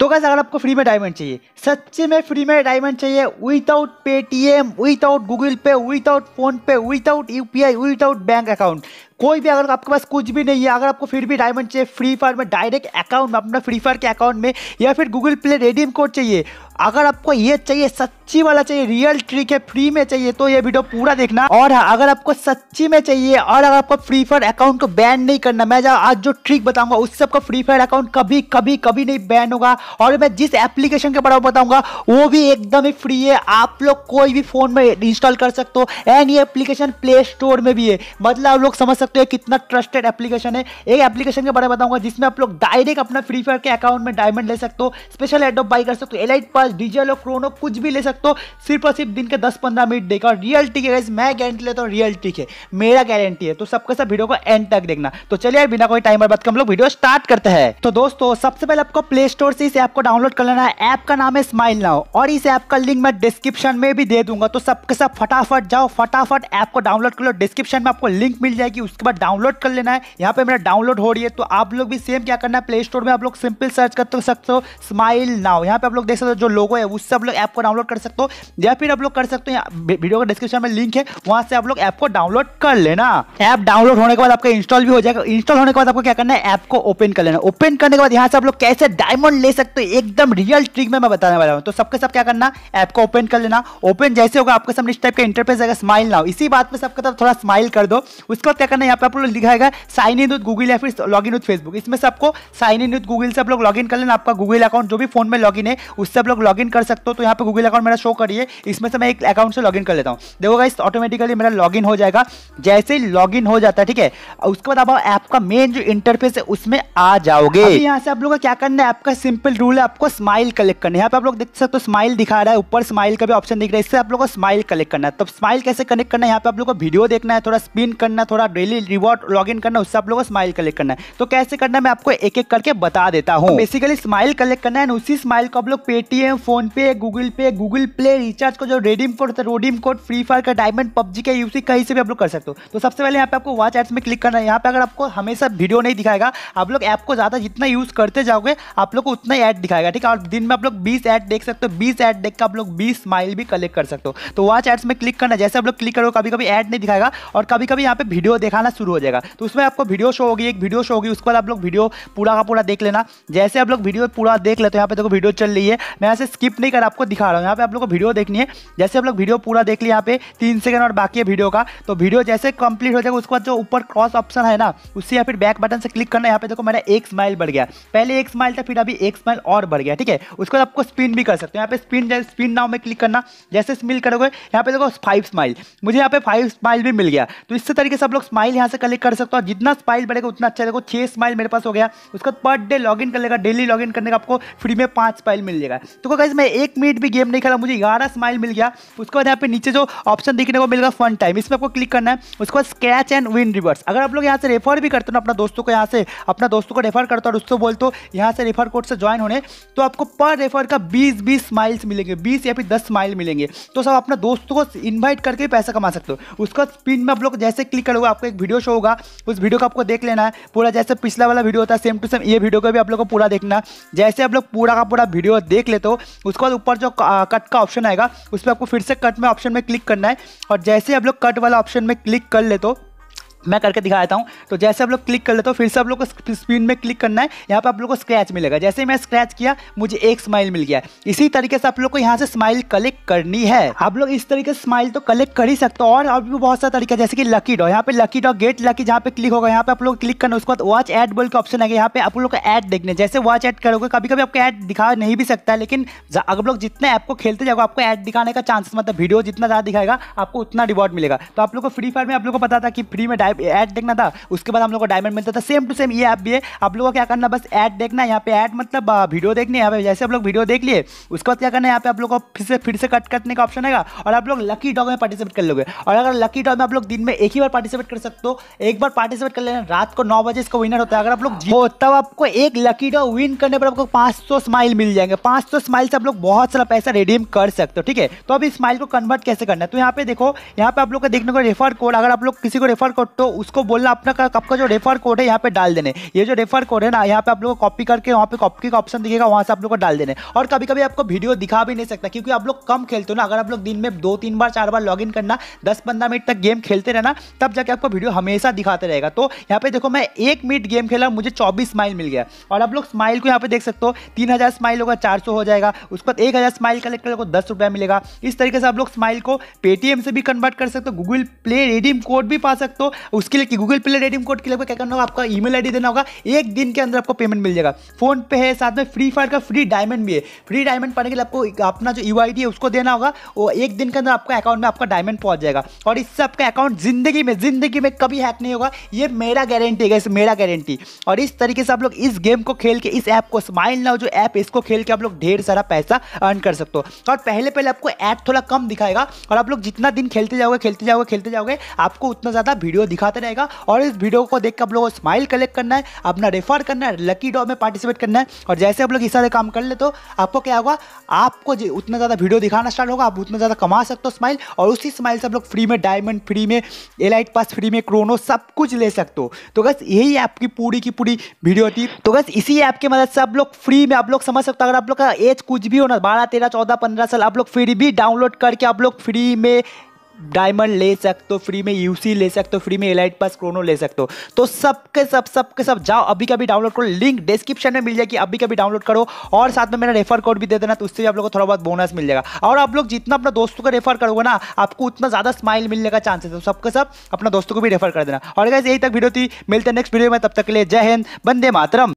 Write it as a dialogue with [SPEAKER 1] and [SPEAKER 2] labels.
[SPEAKER 1] तो कैसे अगर आपको फ्री में डायमंड चाहिए सच्ची में फ्री में डायमंड चाहिए without Paytm without Google Pay without PhonePe without UPI without bank account कोई भी अगर आपके पास कुछ भी नहीं है अगर आपको फिर भी डायमंड चाहिए फ्री फायर में डायरेक्ट अकाउंट में अपना फ्री फायर के अकाउंट में या फिर गूगल प्ले रेडीम कोड चाहिए अगर आपको ये चाहिए सच्ची वाला चाहिए रियल ट्रिक है फ्री में चाहिए तो ये वीडियो पूरा देखना और हाँ, अगर आपको सच्ची में चाहिए और अगर आपको फ्री फायर अकाउंट को बैन नहीं करना मैं आज जो ट्रिक बताऊंगा उससे आपका फ्री फायर अकाउंट कभी कभी कभी नहीं बैन होगा और मैं जिस एप्लीकेशन के बारे में बताऊंगा वो भी एकदम ही फ्री है आप लोग कोई भी फोन में इंस्टॉल कर सकते हो एंड ये एप्लीकेशन प्ले स्टोर में भी है मतलब आप लोग समझ सकते सकते हो कितना ट्रस्टेड एप्लीकेशन है एक एप्लीकेशन के बारे में बताऊंगा जिसमें आप लोग डायरेक्ट अपना फ्री फायर के अकाउंट में डायमंड ले सकते हो स्पेशल एडोप बाई कर सकते हो एलाइट पास डीजल और क्रोनो कुछ भी ले सकते हो सिर्फ और सिर्फ दिन के दस पंद्रह मिनट देखा रियल टिक है मैं गारंटी लेता हूँ रियल टिक है मेरा गारंटी है तो सबका सब वीडियो को एंड तक देखना तो चलिए बिना कोई टाइम बात हम लोग वीडियो स्टार्ट करते हैं तो दोस्तों सबसे पहले आपको प्ले स्टोर से इस ऐप को डाउनलोड कर लेना है ऐप का नाम है स्माइल नाउ और इस ऐप का लिंक मैं डिस्क्रिप्शन में भी दे दूंगा तो सबके साथ फटाफट जाओ फटाफट ऐप को डाउनलोड कर लो डिस्क्रिप्शन में आपको लिंक मिल जाएगी उसके उसके बाद डाउनलोड कर लेना है यहाँ पे मेरा डाउनलोड हो रही है तो आप लोग भी सेम क्या करना है प्ले स्टोर में आप लोग सिंपल सर्च कर तो सकते हो स्माइल नाउ यहाँ पे आप लोग देख सकते हो जो लोगो है उससे आप लोग ऐप को डाउनलोड कर सकते हो या फिर आप लोग कर सकते हो वीडियो का डिस्क्रिप्शन में लिंक है वहाँ से आप लोग ऐप को डाउनलोड कर लेना ऐप डाउनलोड होने के बाद आपका इंस्टॉल भी हो जाएगा इंस्टॉल होने के बाद आपको क्या करना है ऐप को ओपन कर लेना ओपन करने के बाद यहाँ से आप लोग कैसे डायमंड ले सकते हो एकदम रियल ट्रिक में मैं बताने वाला हूँ तो सबके सब क्या करना ऐप को ओपन कर लेना ओपन जैसे होगा आपके सामने इस टाइप का इंटरफेस आएगा स्माइल नाउ इसी बात पर सबके साथ थोड़ा स्माइल कर दो उसके बाद क्या करना यहाँ पे आप लोग लिखाएगा साइन इन विद गूगल या फिर लॉग इन विद फेसबुक इसमें से आपको साइन इन विद गूगल से आप लोग लॉग इन कर लेना आपका गूगल अकाउंट जो भी फोन में लॉग इन है उससे आप लोग लॉग इन कर सकते हो तो यहाँ पे गूगल अकाउंट मेरा शो करिए इसमें से मैं एक अकाउंट से लॉग इन कर लेता हूँ देखोगा इस ऑटोमेटिकली मेरा लॉग इन हो जाएगा जैसे ही लॉग इन हो जाता है ठीक है उसके बाद आप ऐप का मेन जो इंटरफेस है उसमें आ जाओगे यहाँ से आप लोग का क्या करना है आपका सिंपल रूल है आपको स्माइल कलेक्ट करना है यहाँ पे आप लोग देख सकते हो स्माइल दिखा रहा है ऊपर स्माइल का भी ऑप्शन दिख रहा है इससे आप लोग को स्माइल कलेक्ट करना है तो स्माइल कैसे कनेक्ट करना है यहाँ पे आप लोग को वीडियो देखना है थोड़ा स्पिन करना है थोड़ा डेली रिवॉर्ड लॉग करना उससे आप लोगों को स्माइल कलेक्ट करना है तो कैसे करना है मैं आपको एक एक करके बता देता हूँ बेसिकली स्माइल कलेक्ट करना है उसी स्माइल को आप लोग Paytm PhonePe Google Pay Google Play recharge को जो रेडीम कोड होता रोडीम कोड फ्री फायर का डायमंड पब्जी का यूसी कहीं से भी आप लोग कर सकते हो तो सबसे पहले यहाँ पे आपको वॉच एड्स में क्लिक करना है यहाँ पे अगर आपको हमेशा वीडियो नहीं दिखाएगा आप लोग ऐप को ज़्यादा जितना यूज़ करते जाओगे आप लोग को उतना ऐड दिखाएगा ठीक है और दिन में आप लोग बीस ऐड देख सकते हो बीस ऐड देख कर आप लोग बीस स्माइल भी कलेक्ट कर सकते हो तो वॉच एड्स में क्लिक करना जैसे आप लोग क्लिक करो कभी कभी ऐड नहीं दिखाएगा और कभी कभी यहाँ पे वीडियो देखा दिखाना शुरू हो जाएगा तो उसमें आपको वीडियो शो होगी एक वीडियो शो होगी उसके बाद आप लोग वीडियो पूरा का पूरा देख लेना जैसे आप लोग वीडियो पूरा देख लेते हो यहाँ पे देखो वीडियो चल रही है मैं ऐसे स्किप नहीं कर आपको दिखा रहा हूँ यहाँ पे आप लोग को वीडियो देखनी है जैसे आप लोग वीडियो पूरा देख लिया यहाँ पे तीन सेकंड और बाकी है वीडियो का तो वीडियो जैसे कंप्लीट हो जाएगा उसके बाद जो ऊपर क्रॉस ऑप्शन है ना उससे या फिर बैक बटन से क्लिक करना यहाँ पे देखो मेरा एक स्माइल बढ़ गया पहले एक स्माइल था फिर अभी एक स्माइल और बढ़ गया ठीक है उसके बाद आपको स्पिन भी कर सकते हो यहाँ पे स्पिन स्पिन नाव में क्लिक करना जैसे स्मिल करोगे यहाँ पे देखो फाइव स्माइल मुझे यहाँ पे फाइव स्माइल भी मिल गया तो इस तरीके से आप लोग स्माइल स्माइल यहाँ से कलेक्ट कर सकते हो जितना स्माइल बढ़ेगा उतना अच्छा देखो छः स्माइल मेरे पास हो गया उसका पर डे लॉग इन कर लेगा डेली लॉग इन करने का आपको फ्री में पाँच स्माइल मिल जाएगा तो क्या मैं एक मिनट भी गेम नहीं खेला मुझे ग्यारह स्माइल मिल गया उसके बाद यहाँ पे नीचे जो ऑप्शन देखने को मिलेगा फन टाइम इसमें आपको क्लिक करना है उसके बाद स्क्रैच एंड विन रिवर्स अगर आप लोग यहाँ से रेफर भी करते हो अपना दोस्तों को यहाँ से अपना दोस्तों को रेफर करते हो और उसको बोलते हो यहाँ से रेफर कोड से ज्वाइन होने तो आपको पर रेफर का बीस बीस स्माइल्स मिलेंगे बीस या फिर दस स्माइल मिलेंगे तो सब अपना दोस्तों को इन्वाइट करके पैसा कमा सकते हो उसका स्पिन में आप लोग जैसे क्लिक करोगे आपको एक वीडियो शो होगा उस वीडियो को आपको देख लेना है पूरा जैसे पिछला वाला वीडियो होता है सेम टू सेम ये वीडियो को भी आप लोग को पूरा देखना है जैसे आप लोग पूरा का पूरा वीडियो देख लेते हो उसके बाद ऊपर जो कट का ऑप्शन आएगा उस पर आपको फिर से कट में ऑप्शन में क्लिक करना है और जैसे आप लोग कट वाला ऑप्शन में क्लिक कर लेते हो मैं करके दिखा देता हूँ तो जैसे आप लोग क्लिक कर लेते हो फिर से आप लोग को स्क्रीन में क्लिक करना है यहाँ पर आप लोग को स्क्रैच मिलेगा जैसे मैं स्क्रैच किया मुझे एक स्माइल मिल गया इसी तरीके से आप लोग को यहाँ से स्माइल कलेक्ट करनी है आप लोग इस तरीके से स्माइल तो कलेक्ट कर ही सकते हो और भी बहुत सारा तरीका जैसे कि लकी डॉ यहाँ पे लकी डॉ गेट लकी जहाँ पे क्लिक होगा यहाँ पे आप लोग क्लिक करना उसके बाद वॉच एड बोल के ऑप्शन आएगा यहाँ पे आप लोग का एड देखने जैसे वॉच एड करोगे कभी कभी आपको ऐड दिखा नहीं भी सकता है लेकिन अगर लोग जितने ऐप को खेलते जाएगा आपको ऐड दिखाने का चांसेस मतलब वीडियो जितना ज़्यादा दिखाएगा आपको उतना रिवॉर्ड मिलेगा तो आप लोग को फ्री फायर में आप लोग को पता था कि फ्री में ऐप ऐड देखना था उसके बाद हम लोग को डायमंड मिलता था सेम टू सेम ये ऐप भी है आप लोगों को क्या करना बस ऐड देखना है यहाँ पे ऐड मतलब वीडियो देखनी है यहाँ पे जैसे आप लोग वीडियो देख लिए उसके बाद क्या करना है यहाँ पे आप लोग को फिर से फिर से कट करने का ऑप्शन आएगा और आप लोग लकी डॉग में पार्टिसिपेट कर लोगे और अगर लकी डॉग में आप लोग दिन में एक ही बार पार्टिसिपेट कर सकते हो एक बार पार्टिसिपेट कर लेना रात को नौ बजे इसका विनर होता है अगर आप लोग हो तब आपको एक लकी डॉग विन करने पर आपको पाँच स्माइल मिल जाएंगे पाँच स्माइल से आप लोग बहुत सारा पैसा रिडीम कर सकते हो ठीक है तो अब स्माइल को कन्वर्ट कैसे करना है तो यहाँ पे देखो यहाँ पे आप लोग का देखने को रेफर कोड अगर आप लोग किसी को रेफर कोड तो उसको बोलना अपना का, आपका जो रेफर कोड है यहाँ पे डाल देने ये जो रेफर कोड है ना यहाँ पे आप लोग कॉपी करके वहाँ पे कॉपी का ऑप्शन दिखेगा वहाँ से आप लोग को डाल देने और कभी कभी आपको वीडियो दिखा भी नहीं सकता क्योंकि आप लोग कम खेलते हो ना अगर आप लोग दिन में दो तीन बार चार बार लॉग करना दस पंद्रह मिनट तक गेम खेलते रहना तब जाके आपको वीडियो हमेशा दिखाते रहेगा तो यहाँ पे देखो मैं एक मिनट गेम खेला मुझे चौबीस स्माइल मिल गया और आप लोग स्माइल को यहाँ पे देख सकते हो तीन हज़ार स्माइल होगा चार सौ हो जाएगा उसके बाद एक हज़ार स्माइल कलेक्ट कर दस रुपया मिलेगा इस तरीके से आप लोग स्माइल को पेटीएम से भी कन्वर्ट कर सकते हो गूगल प्ले रिडीम कोड भी पा सकते हो उसके लिए गूगल पे रेडीम कोड के लिए क्या करना होगा आपका ई मेल देना होगा एक दिन के अंदर आपको पेमेंट मिल जाएगा फोन पे है साथ में फ्री फायर का फ्री डायमंड भी है फ्री डायमंड पाने के लिए आपको अपना जो यू है उसको देना होगा वो एक दिन के अंदर आपका अकाउंट में आपका डायमंड पहुंच जाएगा और इससे आपका अकाउंट जिंदगी में जिंदगी में कभी हैक नहीं होगा ये मेरा गारंटी है मेरा गारंटी और इस तरीके से आप लोग इस गेम को खेल के इस ऐप को स्माइल नाउ जो ऐप है इसको खेल के आप लोग ढेर सारा पैसा अर्न कर सकते हो और पहले पहले आपको ऐप थोड़ा कम दिखाएगा और आप लोग जितना दिन खेलते जाओगे खेलते जाओगे खेलते जाओगे आपको उतना ज़्यादा वीडियो दिखा दिखाते रहेगा और इस वीडियो को देख कर आप लोगों को स्माइल कलेक्ट करना है अपना रेफर करना है लकी डॉ में पार्टिसिपेट करना है और जैसे आप लोग इस सारे काम कर ले तो आपको क्या होगा आपको उतना ज़्यादा वीडियो दिखाना स्टार्ट होगा आप उतना ज़्यादा कमा सकते हो स्माइल और उसी स्माइल से आप लोग फ्री में डायमंड फ्री में एलाइट पास फ्री में क्रोनो सब कुछ ले सकते हो तो बस यही आपकी पूरी की पूरी वीडियो थी तो बस इसी ऐप की मदद से आप लोग फ्री में आप लोग समझ सकते हो अगर आप लोग का एज कुछ भी हो ना बारह तेरह चौदह पंद्रह साल आप लोग फ्री भी डाउनलोड करके आप लोग फ्री में डायमंड ले सकते हो फ्री में यूसी ले सकते हो फ्री में एलाइट पास क्रोनो ले सकते हो तो सबके सब सबके सब, सब जाओ अभी कभी डाउनलोड करो लिंक डिस्क्रिप्शन में मिल जाएगी अभी कभी डाउनलोड करो और साथ में मेरा रेफर कोड भी दे देना तो उससे भी आप लोग को थोड़ा बहुत बोनस मिल जाएगा और आप लोग जितना अपना दोस्तों को रेफर करोगे ना आपको उतना ज़्यादा स्माइल मिलने का चांसेस है तो सबके सब अपना दोस्तों को भी रेफर कर देना और अगर यही तक वीडियो थी मिलते नेक्स्ट वीडियो में तब तक के लिए जय हिंद बंदे मातरम